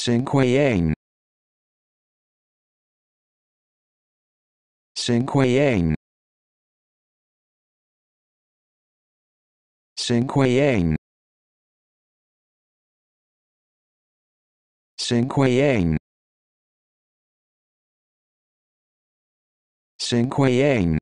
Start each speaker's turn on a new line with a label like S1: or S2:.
S1: Cinquayang. Cinquayang. Cinquayang. Cinquayang. Cinquayang.